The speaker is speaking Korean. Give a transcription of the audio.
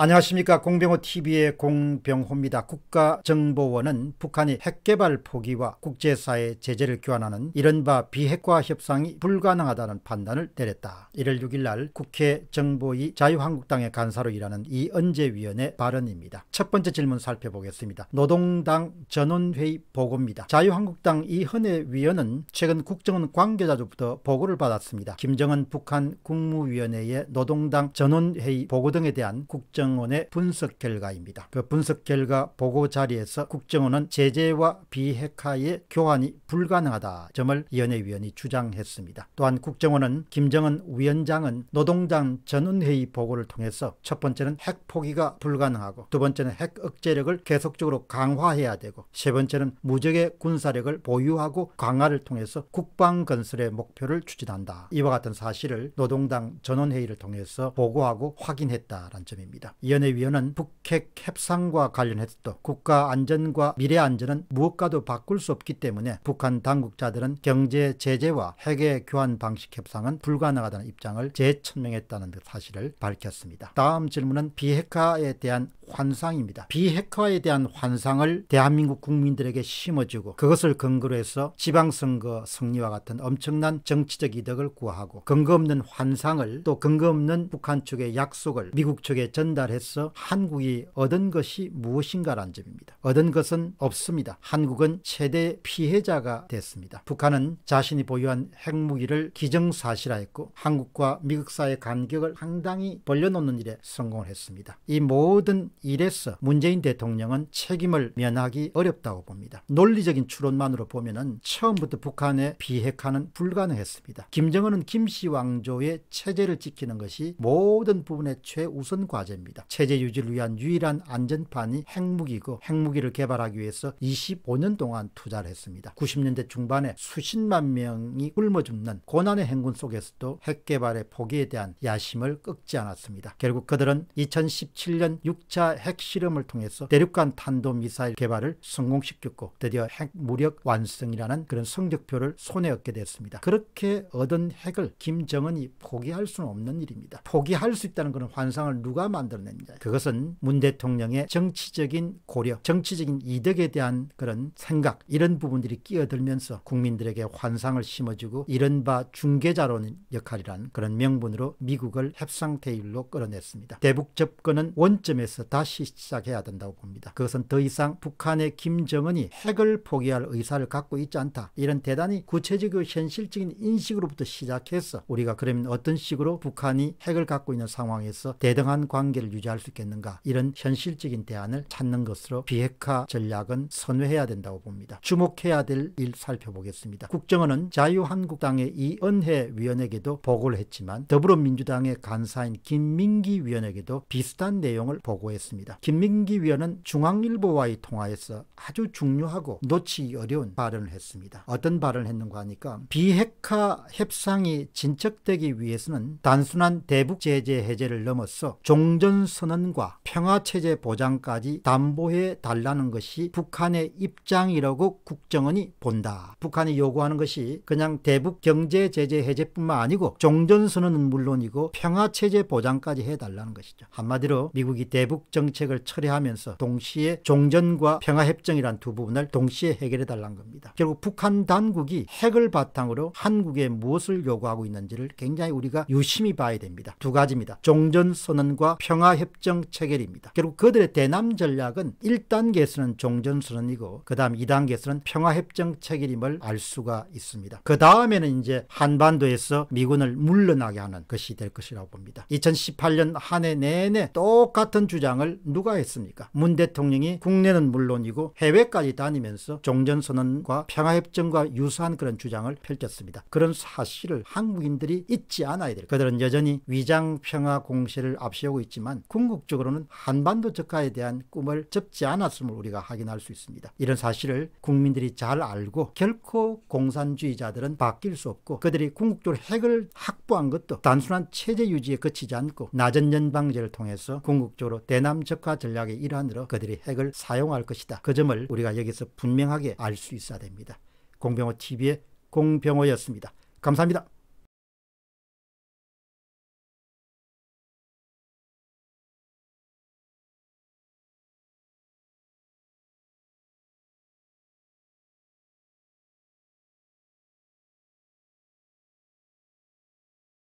안녕하십니까 공병호TV의 공병호입니다. 국가정보원은 북한이 핵개발 포기와 국제사회 제재를 교환하는 이른바 비핵화 협상이 불가능하다는 판단을 내렸다. 1월 6일 날 국회 정보위 자유한국당의 간사로 일하는 이은재위원의 발언입니다. 첫 번째 질문 살펴보겠습니다. 노동당 전원회의 보고입니다. 자유한국당 이헌혜 위원은 최근 국정원 관계자로부터 보고를 받았습니다. 김정은 북한 국무위원회의 노동당 전원회의 보고 등에 대한 국정 국정원의 분석 결과입니다. 그 분석 결과 보고 자리에서 국정원은 제재와 비핵화의 교환이 불가능하다 점을 연예위원이 주장했습니다. 또한 국정원은 김정은 위원장은 노동당 전원회의 보고를 통해서 첫 번째는 핵 포기가 불가능하고 두 번째는 핵 억제력을 계속적으로 강화해야 되고 세 번째는 무적의 군사력을 보유하고 강화를 통해서 국방 건설의 목표를 추진한다. 이와 같은 사실을 노동당 전원회의를 통해서 보고하고 확인했다라는 점입니다. 위원회위원은 북핵 협상과 관련해서도 국가 안전과 미래 안전은 무엇과도 바꿀 수 없기 때문에 북한 당국자들은 경제 제재와 핵의 교환 방식 협상은 불가능하다는 입장을 재천명했다는 그 사실을 밝혔습니다. 다음 질문은 비핵화에 대한 환상입니다. 비핵화에 대한 환상을 대한민국 국민들에게 심어주고 그것을 근거로 해서 지방선거 승리와 같은 엄청난 정치적 이득을 구하고 근거 없는 환상을 또 근거 없는 북한 측의 약속을 미국 측에 전달해서 한국이 얻은 것이 무엇인가라는 점입니다. 얻은 것은 없습니다. 한국은 최대 피해자가 됐습니다. 북한은 자신이 보유한 핵무기를 기정사실화했고 한국과 미국 사이의 간격을 상당히 벌려놓는 일에 성공을 했습니다. 이 모든 이래서 문재인 대통령은 책임을 면하기 어렵다고 봅니다. 논리적인 추론만으로 보면 처음부터 북한의 비핵화는 불가능했습니다. 김정은은 김씨 왕조의 체제를 지키는 것이 모든 부분의 최우선 과제입니다. 체제 유지를 위한 유일한 안전판이 핵무기고 핵무기를 개발하기 위해서 25년 동안 투자를 했습니다. 90년대 중반에 수십만 명이 굶어 죽는 고난의 행군 속에서도 핵 개발의 포기에 대한 야심을 꺾지 않았습니다. 결국 그들은 2017년 6차 핵실험을 통해서 대륙간 탄도미사일 개발을 성공시켰고 드디어 핵 무력 완성이라는 그런 성적표를 손에 얻게 됐습니다. 그렇게 얻은 핵을 김정은이 포기할 수는 없는 일입니다. 포기할 수 있다는 그런 환상을 누가 만들어냈냐. 그것은 문 대통령의 정치적인 고려, 정치적인 이득에 대한 그런 생각 이런 부분들이 끼어들면서 국민들에게 환상을 심어주고 이른바 중개자로는 역할이란 그런 명분으로 미국을 협상 테일로 끌어냈습니다. 대북 접근은 원점에서 다 다시 시작해야 된다고 봅니다. 그것은 더 이상 북한의 김정은이 핵을 포기할 의사를 갖고 있지 않다. 이런 대단히 구체적이고 현실적인 인식으로부터 시작해서 우리가 그러면 어떤 식으로 북한이 핵을 갖고 있는 상황에서 대등한 관계를 유지할 수 있겠는가 이런 현실적인 대안을 찾는 것으로 비핵화 전략은 선회해야 된다고 봅니다. 주목해야 될 일 살펴보겠습니다. 국정원은 자유한국당의 이은혜 위원에게도 보고를 했지만 더불어민주당의 간사인 김민기 위원에게도 비슷한 내용을 보고했습니다. 했습니다. 김민기 위원은 중앙일보와의 통화에서 아주 중요하고 놓치기 어려운 발언을 했습니다. 어떤 발언을 했는가 하니까 비핵화 협상이 진척되기 위해서는 단순한 대북 제재 해제를 넘어서 종전선언과 평화체제 보장까지 담보해 달라는 것이 북한의 입장이라고 국정원이 본다. 북한이 요구하는 것이 그냥 대북 경제 제재 해제뿐만 아니고 종전선언은 물론이고 평화체제 보장까지 해달라는 것이죠. 한마디로 미국이 대북 정책을 철회하면서 동시에 종전과 평화협정이란 두 부분을 동시에 해결해 달라는 겁니다. 결국 북한 당국이 핵을 바탕으로 한국에 무엇을 요구하고 있는지를 굉장히 우리가 유심히 봐야 됩니다. 두 가지입니다. 종전선언과 평화협정 체결입니다. 결국 그들의 대남 전략은 1단계에서는 종전선언이고 그 다음 2단계에서는 평화협정 체결임을 알 수가 있습니다. 그 다음에는 이제 한반도에서 미군을 물러나게 하는 것이 될 것이라고 봅니다. 2018년 한해 내내 똑같은 주장을 역할을 누가 했습니까? 문 대통령이 국내는 물론이고 해외까지 다니면서 종전선언과 평화협정과 유사한 그런 주장을 펼쳤습니다. 그런 사실을 한국인들이 잊지 않아야 될 그들은 여전히 위장평화 공세를 앞세우고 있지만 궁극적으로는 한반도 적화에 대한 꿈을 접지 않았음을 우리가 확인할 수 있습니다. 이런 사실을 국민들이 잘 알고 결코 공산주의자들은 바뀔 수 없고 그들이 궁극적으로 핵을 확보한 것도 단순한 체제 유지에 그치지 않고 낮은 연방제를 통해서 궁극적으로 대남 미남 적화 전략의 일환으로 그들이 핵을 사용할 것이다. 그 점을 우리가 여기서 분명하게 알 수 있어야 됩니다. 공병호 TV의 공병호였습니다. 감사합니다.